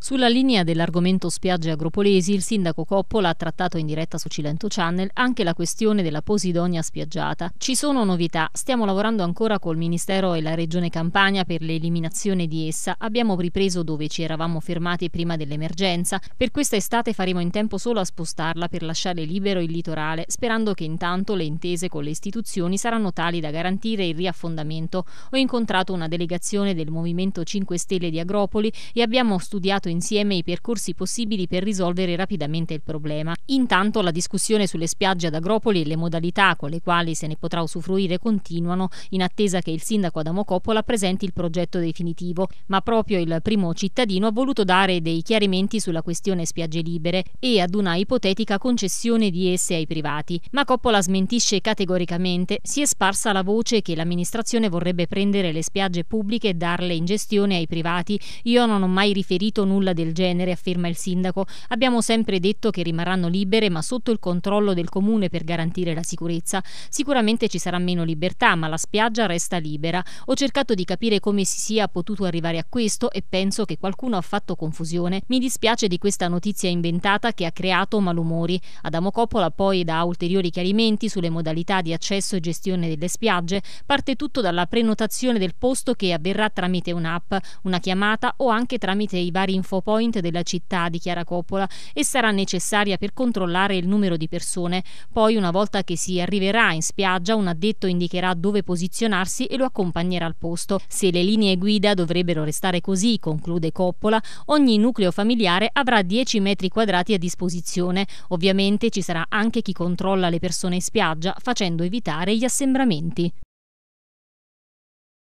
Sulla linea dell'argomento spiagge agropolesi, il sindaco Coppola ha trattato in diretta su Cilento Channel anche la questione della Posidonia spiaggiata. Ci sono novità, stiamo lavorando ancora col Ministero e la Regione Campania per l'eliminazione di essa. Abbiamo ripreso dove ci eravamo fermati prima dell'emergenza. Per questa estate faremo in tempo solo a spostarla per lasciare libero il litorale, sperando che intanto le intese con le istituzioni saranno tali da garantire il riaffondamento. Ho incontrato una delegazione del Movimento 5 Stelle di Agropoli e abbiamo studiato studiato insieme i percorsi possibili per risolvere rapidamente il problema. Intanto la discussione sulle spiagge ad Agropoli e le modalità con le quali se ne potrà usufruire continuano in attesa che il sindaco Adamo Coppola presenti il progetto definitivo, ma proprio il primo cittadino ha voluto dare dei chiarimenti sulla questione spiagge libere e ad una ipotetica concessione di esse ai privati, ma Coppola smentisce categoricamente, si è sparsa la voce che l'amministrazione vorrebbe prendere le spiagge pubbliche e darle in gestione ai privati. Io non ho mai riferito nulla nulla del genere, afferma il sindaco. Abbiamo sempre detto che rimarranno libere ma sotto il controllo del comune per garantire la sicurezza. Sicuramente ci sarà meno libertà ma la spiaggia resta libera. Ho cercato di capire come si sia potuto arrivare a questo e penso che qualcuno ha fatto confusione. Mi dispiace di questa notizia inventata che ha creato malumori. Adamo Coppola poi dà ulteriori chiarimenti sulle modalità di accesso e gestione delle spiagge. Parte tutto dalla prenotazione del posto che avverrà tramite un'app, una chiamata o anche tramite i vari informatori InfoPoint della città, dichiara Coppola, e sarà necessaria per controllare il numero di persone. Poi, una volta che si arriverà in spiaggia, un addetto indicherà dove posizionarsi e lo accompagnerà al posto. Se le linee guida dovrebbero restare così, conclude Coppola, ogni nucleo familiare avrà 10 metri quadrati a disposizione. Ovviamente ci sarà anche chi controlla le persone in spiaggia, facendo evitare gli assembramenti.